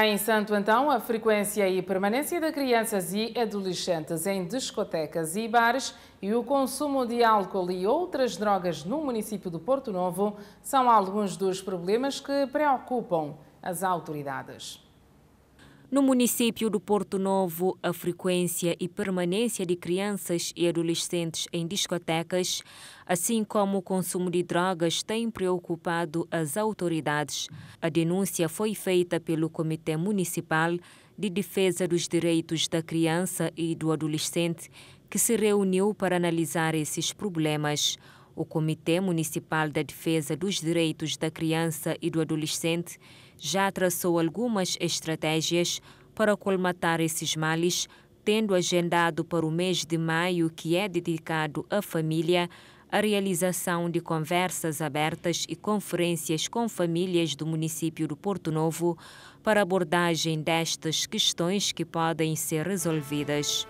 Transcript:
Em Santo Antão, a frequência e permanência de crianças e adolescentes em discotecas e bares e o consumo de álcool e outras drogas no município do Porto Novo são alguns dos problemas que preocupam as autoridades. No município do Porto Novo, a frequência e permanência de crianças e adolescentes em discotecas, assim como o consumo de drogas, tem preocupado as autoridades. A denúncia foi feita pelo Comitê Municipal de Defesa dos Direitos da Criança e do Adolescente, que se reuniu para analisar esses problemas. O Comitê Municipal da Defesa dos Direitos da Criança e do Adolescente já traçou algumas estratégias para colmatar esses males, tendo agendado para o mês de maio, que é dedicado à família, a realização de conversas abertas e conferências com famílias do município do Porto Novo para abordagem destas questões que podem ser resolvidas.